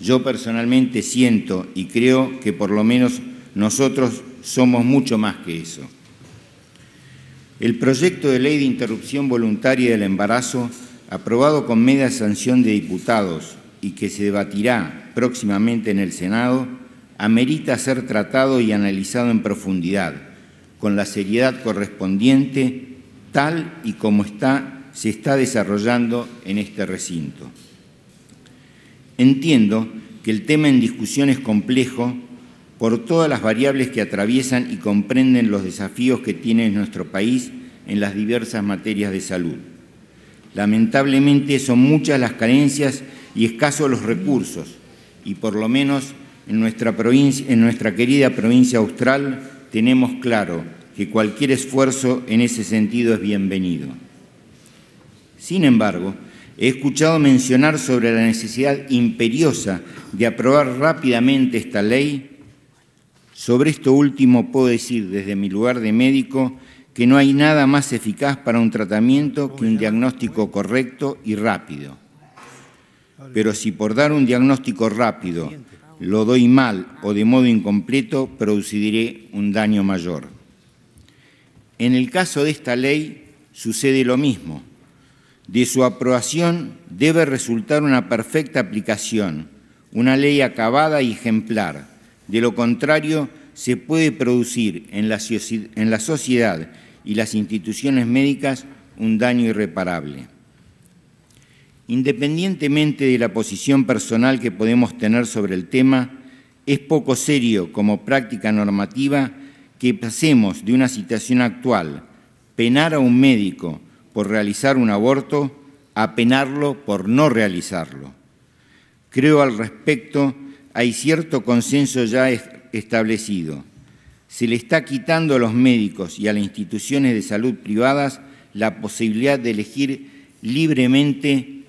Yo personalmente siento y creo que por lo menos nosotros somos mucho más que eso. El proyecto de ley de interrupción voluntaria del embarazo, aprobado con media sanción de diputados y que se debatirá próximamente en el Senado, amerita ser tratado y analizado en profundidad, con la seriedad correspondiente, tal y como está, se está desarrollando en este recinto. Entiendo que el tema en discusión es complejo por todas las variables que atraviesan y comprenden los desafíos que tiene nuestro país en las diversas materias de salud. Lamentablemente son muchas las carencias y escasos los recursos, y por lo menos en nuestra, en nuestra querida provincia austral tenemos claro que cualquier esfuerzo en ese sentido es bienvenido. Sin embargo, He escuchado mencionar sobre la necesidad imperiosa de aprobar rápidamente esta ley. Sobre esto último puedo decir desde mi lugar de médico que no hay nada más eficaz para un tratamiento que un diagnóstico correcto y rápido. Pero si por dar un diagnóstico rápido lo doy mal o de modo incompleto, produciré un daño mayor. En el caso de esta ley sucede lo mismo de su aprobación debe resultar una perfecta aplicación, una ley acabada y ejemplar. De lo contrario, se puede producir en la, sociedad y las instituciones médicas un daño irreparable. Independientemente de la posición personal que podemos tener sobre el tema, es poco serio como práctica normativa que pasemos de una situación actual, penar a un médico por realizar un aborto a penarlo por no realizarlo. Creo al respecto hay cierto consenso ya establecido. Se le está quitando a los médicos y a las instituciones de salud privadas la posibilidad de elegir libremente,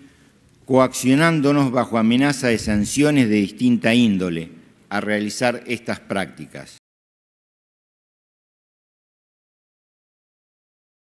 coaccionándonos bajo amenaza de sanciones de distinta índole a realizar estas prácticas.